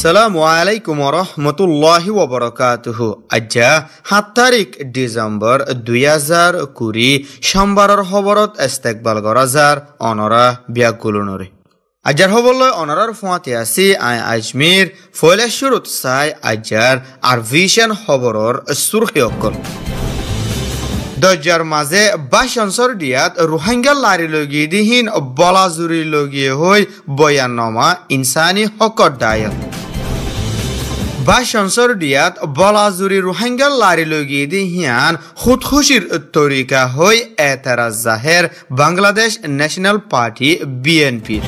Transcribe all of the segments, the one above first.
Assalamualaikum warahmatullahi wabarakatuh Aja 7 tarik Desember 2000 kuri Shambarar hobarot estekbal gorazar onora biakulunuri Ajar hobolloi onorar fuati asi ay ajmir Foyle shurut say ajar arvishan hobaror surhi okul Dajjar maze bash ansar diyat ruhangal lari logi dihin bala zuri logi hoy boyan nama insani hokot dayak. বাসর দিয়াত বলাজুরি রোহিঙ্গা লারি লগি হিয়ান খুদখুশির তরিকা হই এতরাজ জাহের Bangladesh national party বিএনপির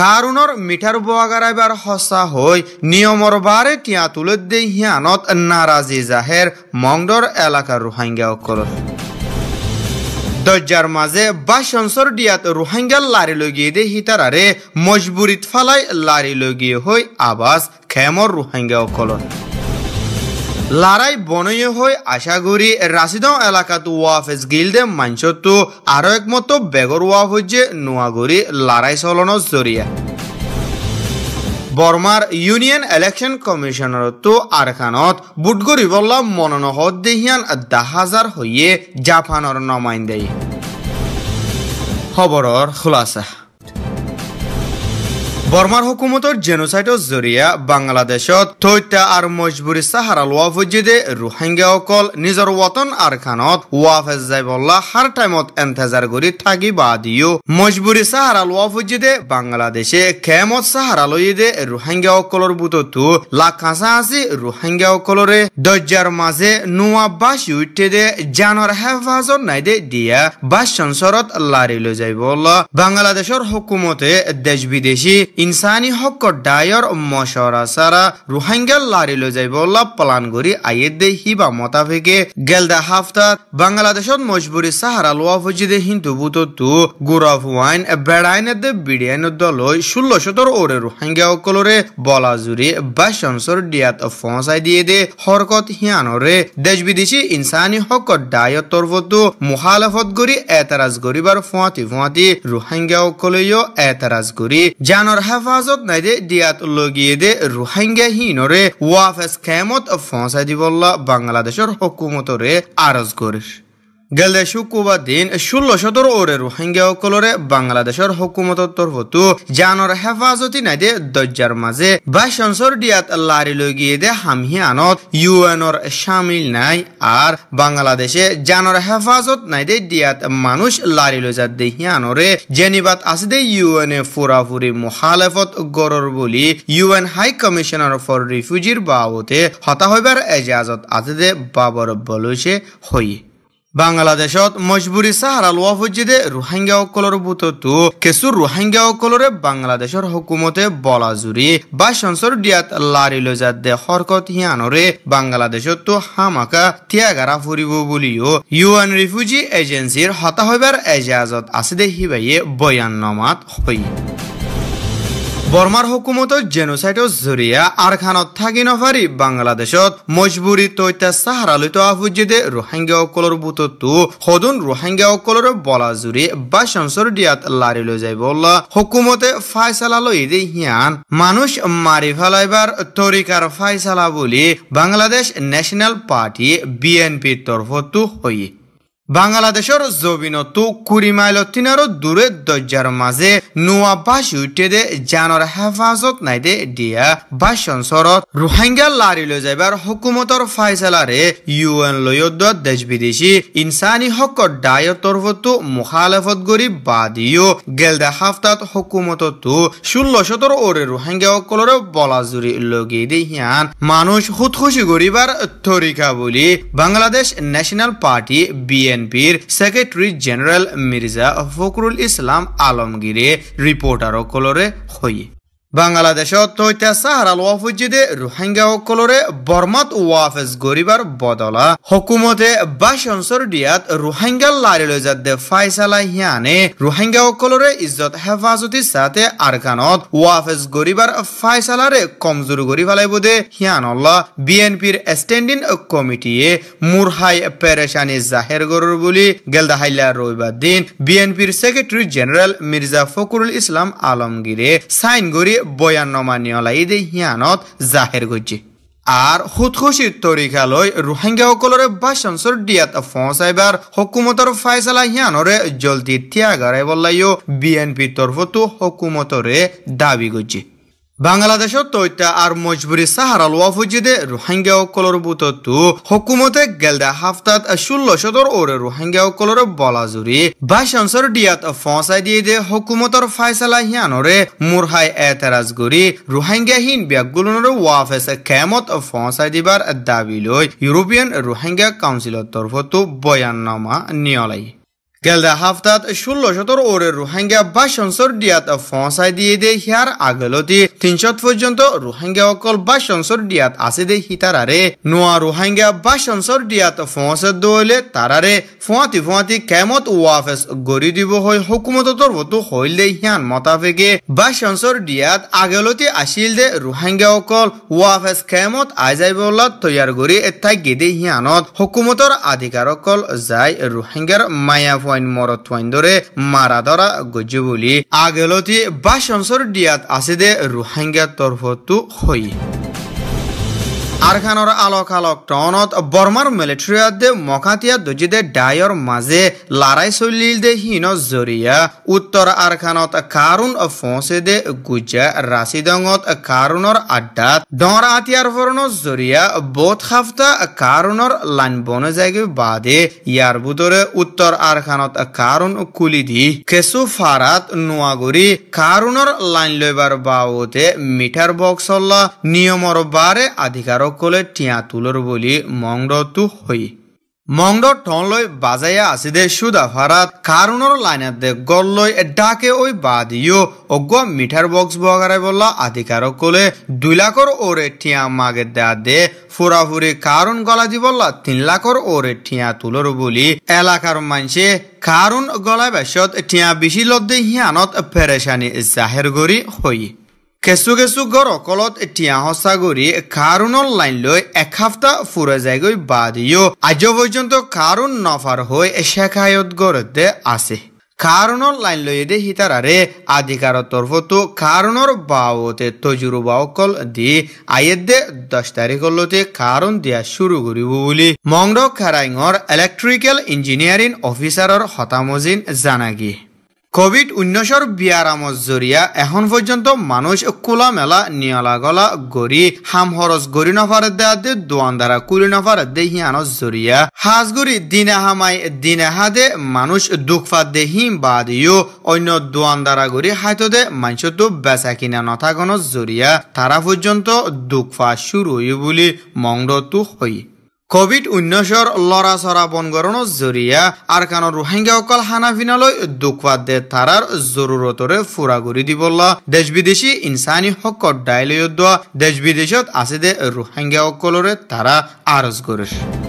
কারণর মিঠার বগারাইবার হসা হই নিয়মর বারে টিয়া তুলে দে হিয়ানত নারাজি জাহের মংডর এলাকার রোহিঙ্গা অকল দরজার মাঝে বাসনসর ডিয়াত রোহিঙ্গার লারি লগিয়ে দে হিতারারে মজবুরিত ফালাই লারি লগিয়ে হই আবাস খেমর রোহিঙ্গা অকলন লারাই বনয় হয়ে আশা করি রাশিদ এলাকাত ওয়াফেজ গিলদে মাঞ্চতো আরো একমত বেগর ওয়া হইছে নোয়াগুড়ি লারাই চলন জরিয়া বৰ্মাৰ ইউনিয়ন ইলেকশ্যন ইলেকশন কমিশনাৰত আৰখানত বুটগুড়িবল্লা মনোনহ দেহিয়ান দাহাজাৰ হইয়ে জাপানেৰ নমাইন্দেই খবৰৰ খুলাসা বর্মার হুকুমতর জেনোসাইডত জরিয়া বাংলাদেশত থৈত্যা আর মজবুরি সাহারা লোয়া ফজিদে রোহিঙ্গা অকল নিজর ওয়তন আর খানত ওয়াফেজ জাইবল্লা হার টাইমত এন্তেজার করি থাকি বা দিও মজবুরি সাহারা লোয়া ফজিদে বাংলাদেশে খেমত সাহারা দে রোহিঙ্গা অকলর বুততো লাখাসা আসি রোহিঙ্গা অকলরে দরজার মাঝে নোয়া বাস উঠে দে জানর হেফাজত নাই দে দিয়া বাস সংসরত লারি লই যাইবল্লা বাংলাদেশর হুকুমতে দেশ বিদেশি ইনসানি হক ডায়র মশরা সারা রোহিঙ্গা লারি লৈ যাইব প্লান করি দে হিবা মোতাবেকে গেলদা হাফতা বাংলাদেশত মজবুরি সাহারা লোয়া ফজিদে হিন্দু বুততু গুরফ ওয়াইন বেড়াইন দে বিডিয়ান দলই ষোল শতর ওরে রোহিঙ্গা অকলরে বলা জুড়ে বাইশনসর ডিয়াত ফসাই দিয়ে দে হরকত হিয়ানরে দেশ বিদেশি ইনসানি হক ডায়র তরফতো মুহালফত করি এতরাজ করিবার ফুঁয়াতি ফুঁয়াতি রোহিঙ্গা অকলেও এতরাজ করি জানর হেফাজত নাইদে দিয়াত লগিয়ে দে রোহিঙ্গা হিনরে ওয়াফেস খেমত ফসাই দিবল্লা বাংলাদেশের হকুমতরে আরজ করিস গেলে শুক্রবার দিন ষোলো সতেরো ওরে রোহিঙ্গা সকলরে বাংলাদেশের হকুমতর তরফতো জানর হেফাজতি নাইদে দরজার মাঝে ভাষণসর ডিয়াত লারি লৈ গিয়ে দে হামহি আনত ইউএনর সামিল নাই আর বাংলাদেশে জানর হেফাজত নাইদে ডিয়াত মানুষ লারি লৈ যা দেহি আনরে জেনিবাত আছে দে ইউএনএ ফুরাফুরি মুখালেফত গরর বলি ইউএন হাই কমিশনার ফর রিফিউজির বাবতে হতা হইবার এজাজত আছে দে বাবর বলছে হই বাংলাদেশত মজবুরি সাহারাল ওয়াফুজিদে রোহিঙ্গা অকলর বুততু কিছু রোহিঙ্গা অকলরে বাংলাদেশের হুকুমতে বলা জুরি বা সংসর দিয়াত লারি লজাত দে হরকত হিয়ানরে বাংলাদেশত তো হামাকা তিয়াগারা ফুরিব বলিও ইউএন রিফিউজি এজেন্সির হতা হইবার এজাজত আছে দে হিবাইয়ে বয়ান নমাত হই বর্মার হুকুমত জেনোসাইট জরিয়া আর খানত থাকি নফারি বাংলাদেশত মজবুরি তৈতা সাহারালিত আফুজিদে রোহিঙ্গা অকলর বুততু সদুন রোহিঙ্গা অকলর বলা জুড়ি বা সংসর দিয়াত লারি লৈ যাই বললা হুকুমতে ফাইসালা লই দে হিয়ান মানুষ মারি ফেলাইবার তরিকার ফাইসালা বলি বাংলাদেশ ন্যাশনাল পার্টি বিএনপির তরফত হই বাংলাদেশের জবিন তু কুড়ি মাইল তিনারও দূরে দরজার মাঝে নোয়া বাস উঠে দে জানর হেফাজত নাই দে দিয়া বাসন সরত রোহিঙ্গা লারি লৈ যাইবার হুকুমতর ফাইসালারে ইউএন লয়দ দেশ বিদেশি ইনসানি হক ডায় তরফতো মুখালেফত গরি বাদিও গেলদা হাফতাত হুকুমততো ষোল্ল শতর ওরে রোহিঙ্গা সকলের বলা জুড়ি লগি দে হিয়ান মানুষ হুতখুশি গরিবার তরিকা বলি বাংলাদেশ ন্যাশনাল পার্টি বিএন বিএনপির সেক্রেটারি জেনারেল মির্জা ফখরুল ইসলাম আলমগীরে কলরে হইয়ে বাংলাদেশত হইতে সাহারাল ওয়াফুজিদে রোহিঙ্গা সকলরে বর্মাত ওয়াফেজ গরিবার বদলা হকুমতে বাসঞ্চর দিয়াত রোহিঙ্গা লারি লৈ যাতে ফাইসালা হিয়ানে রোহিঙ্গা সকলরে ইজ্জত হেফাজতি সাথে আরকানত ওয়াফেজ গরিবার ফাইসালারে কমজোর গরি ফেলাই বোধে হিয়ানল্লা বিএনপির স্ট্যান্ডিং কমিটিয়ে মুরহাই পেরেশানি জাহের গরুর বলি গেলদা হাইলা রবিবার দিন বিএনপির সেক্রেটারি জেনারেল মির্জা ফকরুল ইসলাম আলমগীরে সাইন গরি বয়ান দে হিয়ানত জাহের করছে আর তরিকা খুদখুশির তরিকালৈ সকলরে বাচঞ্চৰ দিয়াত ফচাইবাৰ হকুমতৰ ফাইচলা হিয়ানরে জলদি ত্যাগাৰাই বল্লাইও বি এন পিৰ তৰফতো হকুমতৰে দাবী বাংলাদেশ তৈতা আর মজবুরি সাহারাল ওয়াফুজিদে রোহিঙ্গা অকলর বুততু হকুমতে গেলদা হাফতাত ষোলো শতর ওরে রোহিঙ্গা অকলর জুড়ি ভাষণসর ডিয়াত ফসাই দিয়ে দে হকুমতর ফাইসালা হিয়ানরে মুরহাই এতেরাজ গরি রোহিঙ্গাহীন হিন ওয়াফেস কেমত ফসাই দিবার দাবি লই ইউরোপিয়ান রোহিঙ্গা কাউন্সিলর তরফতু বয়াননামা নিয়লাই গেলদা হাফতাত ষোলো শতর ওরে রোহিঙ্গা বা সংসর দিয়াত ফসাই দিয়ে দে হিয়ার আগলতি তিনশত পর্যন্ত রোহিঙ্গা অকল বা সংসর দিয়াত আছে দে হিতারারে নোয়া রোহিঙ্গা বা সংসর ডিয়াত ফসে দলে তারারে ফুয়াতি ফুয়াতি কেমত ওয়াফেস গড়ি দিব হয় হুকুমত তরবতো হইল দে হিয়ান মতাফেকে বা সংসর দিয়াত আগলতি আসিল দে রোহিঙ্গা অকল ওয়াফেস কেমত আজাইবল্লা তৈয়ার গড়ি এথাই গেদে হিয়ানত হুকুমতর আধিকারকল যায় রোহিঙ্গার মায়া টইন মরত টইন ধরে মারা ধরা গজ্য বুলি আগেলতি বা সংসর দিয়াত আছে দে রোহাঙ্গিয়ার তরফতো হয় আরখানোর আলোক আলোক টনত বর্মার মিলিটারিয়াতে মকাতিয়া দজিদে ডায়র মাঝে লারাই চলিল দে হীন জরিয়া উত্তর আরখানত কারুন ফসে দে গুজা রাশিদঙত কারুনর আড্ডা ডরা আতিয়ার ফরন জরিয়া বোধ হাফতা কারুনর লাইন বনে জায়গে বাদে ইয়ার বুদরে উত্তর আরখানত কারুন কুলি দি কেসু ফারাত নোয়াগুড়ি কারুনর লাইন লইবার বাবদে মিটার বক্সল্লা নিয়মর বারে আধিকারক সকলে ঠিয়া বলি মংড তু হই মংড ঠন লই বাজাইয়া আসি দে সুদা ফারাত কারুনর লাইনাত দে গল্লই ডাকে ওই বাদিও অগ্য মিঠার বক্স বগারে বললা আধিকারক কলে দুই লাখর ওরে ঠিয়া মাগে দেয়া দে ফুরাফুরি কারুন দি বললা তিন লাখর ওরে ঠিয়া তুলর বলি এলাকার মানসে কারুন গলায় বেশত ঠিয়া বেশি লদ্দে হিয়ানত ফেরেশানি জাহের গরি হই কেঁচু কেঁচু গড় অকলত এতিয়া সঁচাগুৰি খাৰুণৰ লাইন লৈ এসপ্তাহ ফুৰে যায়গৈ বাদিও আজ পৰ্যন্ত খাৰুণ নফাৰ হৈ শেখায়ত গড়তে আছে কারণর লাইন লইদে হিতারারে আধিকাৰৰ তরফতো কারণর বাওতে তজুরুবা অকল দি আয়েদে দহ তারিখ লতে দিয়া শুরু করিব বলি মংড খারাইঙর ইলেকট্রিক্যাল ইঞ্জিনিয়ারিং অফিসারর হতামজিন জানাগি কোভিড উনিশর বিয়ারামত জরিয়া এখন পর্যন্ত মানুষ কোলা মেলা নিয়লা গলা গড়ি হাম হরস গড়ি নফারে দেয়াতে দোয়ান দ্বারা কুলি নফারে দে হিয়ানত জরিয়া হাজগুড়ি দিনে হামাই দিনে হাদে মানুষ দুঃখ ফা দে হিম বাদিও অন্য দোয়ান দ্বারা গড়ি হাইতো দে মানুষ তো বেসা কিনা নথাগণ জরিয়া তারা পর্যন্ত দুঃখ ফা শুরু হই বলি মংডতু হই কোভিড উনৈশৰ লৰাচৰা বনগৰণৰ জৰিয়া আৰখানৰ ৰোহিংগীয়াসকল হানাফিনালৈ দুখুৱা দে থাৰাৰ জৰুৰতৰে ফুৰা কৰি দিবলা দেশ বিদেশী ইনচানী সকট দাইলৈ দেশ বিদেশত আছে দে ৰোহিংগীয়াসকলৰে ধাৰা আৰজ কৰিছে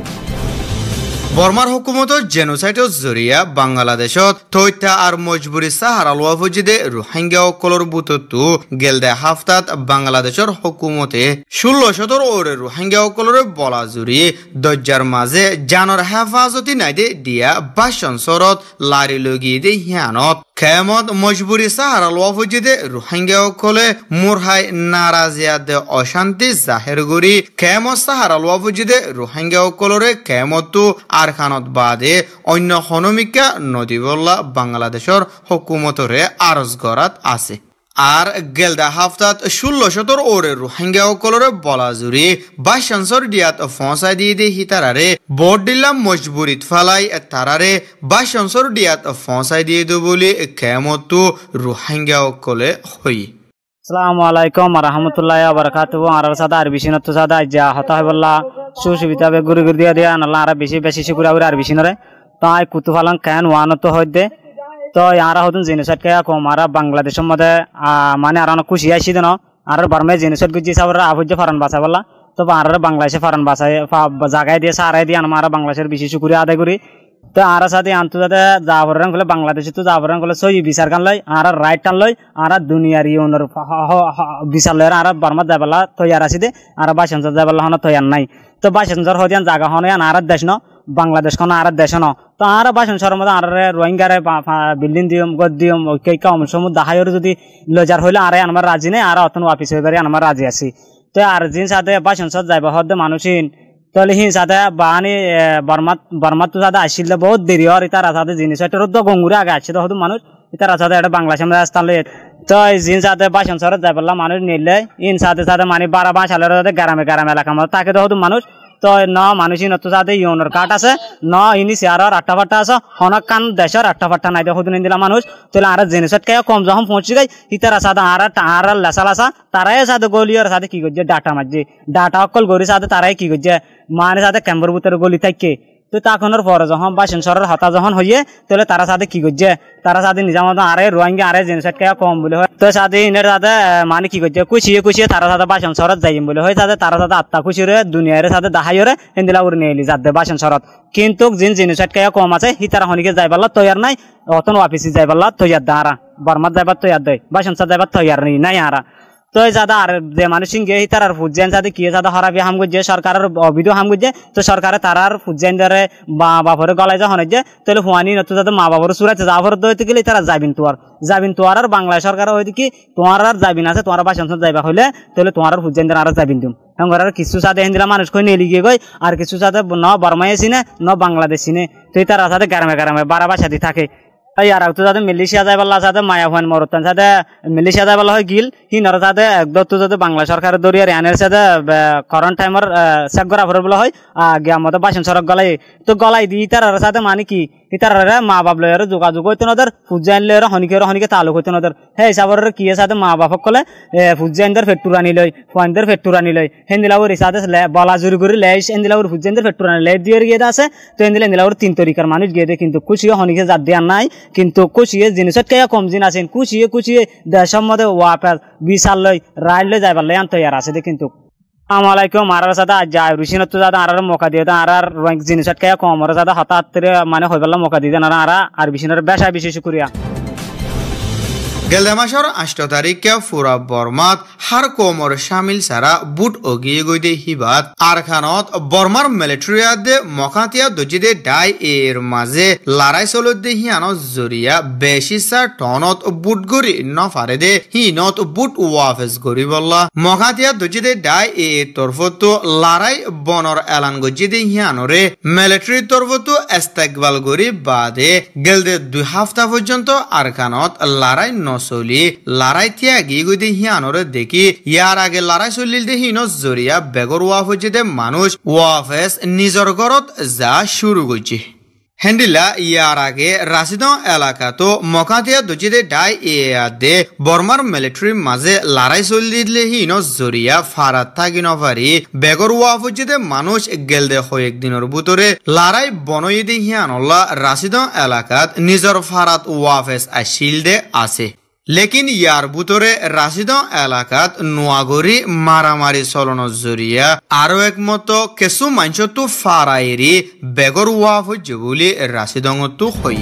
বর্মার হুকুমত জেনোসাইট জরিয়া বাংলাদেশ থৈতা আর মজবুরি সাহারালোয়া ফুজিদে রোহিঙ্গা অকলর বুততু গেলদে হাফতাত বাংলাদেশের হুকুমতে ষোল শতর ওরে রোহিঙ্গা অকলরে বলা জুড়ি দরজার মাঝে জানর হেফাজতি নাই দিয়া বাসন সরত লারি লগিয়ে দে হিয়ানত কেয়ামত মজবুরি সাহারা লওয়াফুজিদে রোহিঙ্গাসকলে মুরহাই দে অশান্তি জাহের গুরি কেয়ামত সাহারা লওয়াফুজিদে রোহিঙ্গাসকলরে আর খানত বাদে অন্য সনমিকা নদীবল্লা বাংলাদেশৰ হকুমতরে আরজ গৰাত আছে আর গেলদা হাফতাত ষোলো শতর ওরে রোহিঙ্গা সকলরে বলা জুড়ি বা ডিয়াত দিয়াত ফসাই দিয়ে দিয়ে হিতারারে বট দিলাম মজবুরিত ফালাই তারারে বা ডিয়াত ফসাই দিয়ে দে বলে কেমত রোহিঙ্গা সকলে হই আসসালামু আলাইকুম রহমতুল্লাহ বরকাতু আর সাদা আর বিশ্ব নত সাদা যা হতা হবল্লা সুসুবিধা বে গুরু গুরু দিয়া দিয়া নাল্লা আর বেশি বেশি শুকুরা আর বেশি নরে তাই কুতুফালং কেন ওয়ানত হইতে তো আর হতুন জেনোসাইড কে কম আর বাংলাদেশের মধ্যে মানে আর খুশি আসি দেন আর বারমে জেনোসাইড গুজি সাবরা আভুজ্য ফারান বাসা বলা তো আর বাংলাদেশে ফারান বাসায় জাগায় দিয়ে সারাই দিয়ে আর বাংলাদেশের বেশি শুকুরিয়া আদায় করি তো আর সাথে আনতো যাতে যাবার রঙ বাংলাদেশে তো যাবার রঙ সই বিচার কান লয় আর রাইট টান লয় আর দুনিয়ার ইউনের বিচার লয় আর বার্মা যাবেলা তৈয়ার আসি দে আর বাইশঞ্জর যাবেলা হন তৈয়ার নাই তো বাইশঞ্জর হদিয়ান জায়গা হন আর দেশ ন বাংলাদেশ খন আর দেশ ন তো আর বাসন সর মতো আর রোহিঙ্গারে বিল্ডিং দিয়ম গদ দিয়ম কেকা অমসমুদ দাহাইর যদি লজার হইলে আরে আমার রাজি নেই আর অতন অফিস হয়ে পারি আমার রাজি আছি তো আর জিন সাথে বাসন সর যাইবা হদ্দে মানুষিন তাহলে হিন সাথে বাহানি বর্মাত বর্মাত তো সাথে আসিলে বহুত দেরি হর তারা সাথে জিনিস এটা রোদ্দ গঙ্গুরে আগে তো হতো মানুষ তারা সাথে এটা বাংলা সামনে আসতালে তো জিন সাথে বাসন সরে যাই পারলাম মানুষ নিলে ইন সাথে সাথে মানে বারা বাঁচালে গ্রামে গ্রামে এলাকা মতো তাকে তো হতো মানুষ তো ন মানুষ নতুজাদে ইউনোর কাঠ আছে ন ইনি চেয়ারর আটটা ফাট্টা আছে হনক কান দেশর আটটা ফাট্টা নাই দেখো দিন দিলা মানুষ তাহলে আর জিনিসত কে কম যখন পৌঁছি গাই ইতার সাদা আর আর লেসা লাসা তারাই সাথে গলিয়র সাথে কি করছে ডাটা মারছে ডাটা অকল গরি সাথে তারাই কি করছে মানে সাথে ক্যাম্বর বুতের গলি থাকে তো তাকনের পরে যখন বা সেন্সরের হতা যখন হইয়ে তাহলে তারা সাথে কি করছে তারা সাথে নিজের মতো আরে রোহিঙ্গা আরে জেনসেট কে কম বলে হয় তো সাথে ইনের সাথে মানে কি করছে কুচিয়ে কুচিয়ে তারা সাথে বাসন সরত যাইম বলে হয় সাথে তারা সাথে আত্মা খুশি রে দুনিয়ার সাথে দাহাই রে ইন্দিলা উড়ে নিয়ে এলি যাতে বা সরত কিন্তু জিন জিনিসেট কে কম আছে সি তারা হনিকে যাই পারলা তৈয়ার নাই অতন অফিসে যাই পারলা তৈয়ার আরা বর্মাত যাইবার তৈয়ার দেয় বাসন সেন্সর যাইবার তৈয়ার নাই আরা তো যাদা আর যে মানুষিং যে তারার ফুজেন যাতে কি যাদা বিয়ে হামগুজ যে সরকারের অভিযোগ হামগুজ যে তো সরকারে তার আর ফুজেন ধরে মা বাপরে গলায় যখন হচ্ছে তাহলে হুয়ানি নতুন যাদের মা বাপরে সুরাচ্ছে যাবর হইতে গেলে তারা যাবিন তোয়ার যাবিন তোয়ার আর বাংলা সরকার হইতে কি তোমার আর যাবিন আছে তোমার বাসন যাইবা হইলে তাহলে তোমার আর ফুজেন আর যাবিন তুমি এখন ঘরের কিছু সাথে হিন্দিরা মানুষ কই নেলি গিয়ে গই আর কিছু সাথে ন বর্মায় চিনে ন বাংলাদেশ চিনে তো তারা সাথে গ্রামে গ্রামে বারা বাসাতে থাকে ইয়াৰ আগতো যাতে মেলেছিয়া যাই পালা যাতে মায়াভান মৰতান যাতে মেলেছিয়া যাই পালা হৈ গিল সি নৰা যাতে একদতো যাতে বাংলা চৰকাৰে দৰিয়া ৰেহানের সাথে করেন্ট টাইমৰ চেক কৰা ভরে হয় আগে আমাদের বাসন গলাই তো গলাই দি ইতার সাথে মানে কি ইতার মা বাপ লয়ের যোগাযোগ হইতে নদর ফুজাইন লয়ের হনিকের হনিকে তালুক হইতে নদর হে হিসাবর কি সাথে মা বাপক কলে ফুজাইনদের ফেটুরানি লয় ফুয়াইনদের ফেটুরানি লয় হেন্দিলাউর ইসাদে বলা জুরি করে লেস হেন্দিলাউর ফুজাইনদের ফেটুরানি লেস দিয়ে গিয়ে আছে তো হেন্দিলা হেন্দিলাউর তিন তরিকার মানুষ গিয়ে কিন্তু খুশি হনিকে যাত দেওয়ার নাই কিন্তু কুচিয়ে জিনিসতকৈ কম জিন আছিল কুচিয়ে কুচিয়ে দেশৰ মতে বিশাল লই রায় লই যাইবার আন তৈয়াৰ আছে কিন্তু আমালাইকেও মারার সাথে যায় রুসিনত তো দাদা আর মোকা দিয়ে আর আর জিনিস কম আর সাথে হঠাৎ মানে হয়ে পারলাম মোকা দিয়ে আর আর বিশিনের বেশা বিশেষ করিয়া গেলে মাসের আষ্ট তারিখে ফুরা বর্মাত হার কোমর সামিল সারা বুট অগিয়ে গইদে হিবাত আর খানত বর্মার মিলিটারিয়াদে মকাতিয়া দজিদে ডাই এর মাঝে লারাই চলত দে হিয়ানত জরিয়া বেশি সার টনত বুট গরি নফারে দে হিনত বুট ওয়াফেজ গরি বল্লা মকাতিয়া দজিদে ডাই এ তরফতো লারাই বনর এলান গজিদে হিয়ানরে মিলিটারি তরফতো এস্তেকবাল গরি বাদে গেলদে দুই হাফতা পর্যন্ত আর খানত লারাই চলি লড়াই তিয়া গি গৈ দেখি ইয়ার আগে লড়াই চলিল দে হিন জৰিয়া বেগৰ ৱাফ হৈছে দে মানুষ ৱাফেজ নিজৰ ঘৰত যা শুরু গৈছে হেন্ডিলা ইয়ার আগে রাশিদ এলাকা তো মকাতিয়া দুজিদে ডাই দে বর্মার মিলিটারির মাঝে লড়াই চলি হিন জরিয়া ফারাত থাকি নপারি বেগর ওয়াফুজিদে মানুষ গেল গেলদে হয়েক দিনের ভিতরে লড়াই বনয়ে দে হিয়ানল্লা রাশিদ এলাকাত নিজর ফারাত ওয়াফেস আসিল দে আছে লেকিন ইয়ার বুতরে রাশিদ এলাকাত নোয়াগরি মারামারি চলন জরিয়া আরো একমত কেসু মাঞ্চ ফারাইরি বেগর ওয়াফ বলি রাশিদঙতো হই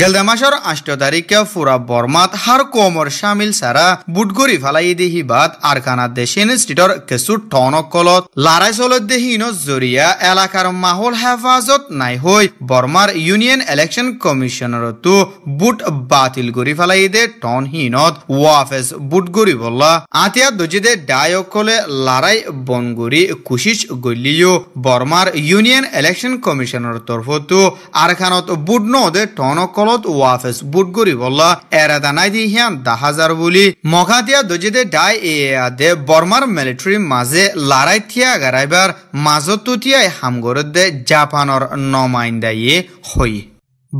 গেলদা মাসের আষ্ট তারিখে ফুরা বর্মাত হার কমর সামিল সারা বুটগুরি ফালাই দেহি বাদ আর খানা দেশিন স্ট্রিটর কেসু টনক কলত লারাই চলত দেহিন জরিয়া এলাকার মাহল হেফাজত নাই হই বর্মার ইউনিয়ন ইলেকশন কমিশনারতো বুট বাতিল গুরি ফালাই দে টন হিনত ওয়াফেস বুটগুরি গরি বললা আতিয়া দজিদে ডায়কলে লারাই বনগুরি কুশিস গলিও বর্মার ইউনিয়ন ইলেকশন কমিশনার তরফতো আরখানত বুট নদে টনক মত ওয়াফেস বুটগুরি বলল এরা দানাই দি হিয়ান দা হাজার বলি মখা দিয়া দজিদে ডাই এ দে বর্মার মিলিটারি মাঝে লড়াই থিয়া গারাইবার মাজত তুতিয়াই হামগরত জাপানর নমাইন্দাইয়ে হই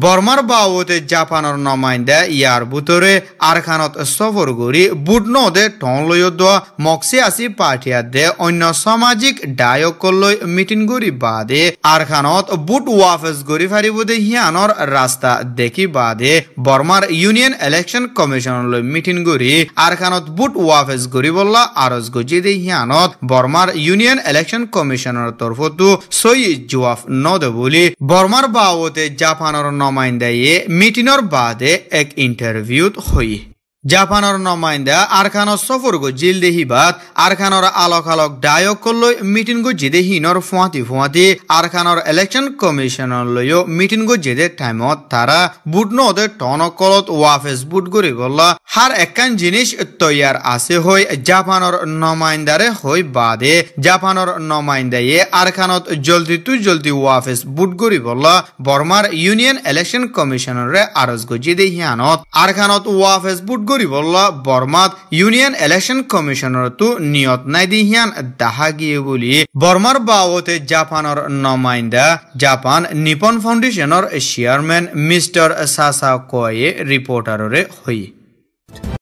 বর্মার বাবদে জাপানের নমাইন্দা ইয়ার বুতরে আরখানত সফর করি বুটনদে টন দোয়া মক্সি আসি পাঠিয়া দে অন্য সামাজিক ডায়কলৈ মিটিং করি বাদে আরখানত বুট ওয়াফেস করি ফারিব দে হিয়ানর রাস্তা দেখি বাদে বর্মার ইউনিয়ন ইলেকশন কমিশন কমিশনলৈ মিটিং করি আরখানত বুট ওয়াফেস করি বললা আরজ গজি দে হিয়ানত বর্মার ইউনিয়ন ইলেকশন কমিশনের তরফতো সই জবাব নদে বলি বর্মার বাবদে জাপানের نماینده میتینور بعد یک اینترویو خویی জাপানৰ নমাইন্দা আৰখানৰ চফৰগো জিল দেহি বাদ আৰখানৰ আলক আলক ডায়ক করল মিটিং গো জেদে হিনৰ ফুৱাতি ফুৱাতি ইলেকশন ইলেকশ্যন কমিশ্যনলৈও মিটিং গো জেদে টাইমত তাৰা বুটনদে কলত ওয়াফেস বুট গৰি গল্লা হার একান জিনিস তৈয়ার আছে হই জাপানর নমাইন্দারে হই বাদে জাপানৰ নমাইন্দায়ে আৰখানত জলদি তু জলদি ওয়াফেস বুট গৰি গল্লা বর্মার ইউনিয়ন ইলেকশন কমিশ্যনৰে আরজ গো জেদে হিয়ানত আৰখানত ৱাফেজ বুট গরিবল্লা বর্মাত ইউনিয়ন ইলেকশন কমিশনার তু নিয়ত নাই দিহিয়ান দাহা গিয়ে বলি বর্মার বাবতে জাপানর নমাইন্দা জাপান নিপন ফাউন্ডেশনের চেয়ারম্যান মিস্টার সাসা কয়ে রিপোর্টাররে হই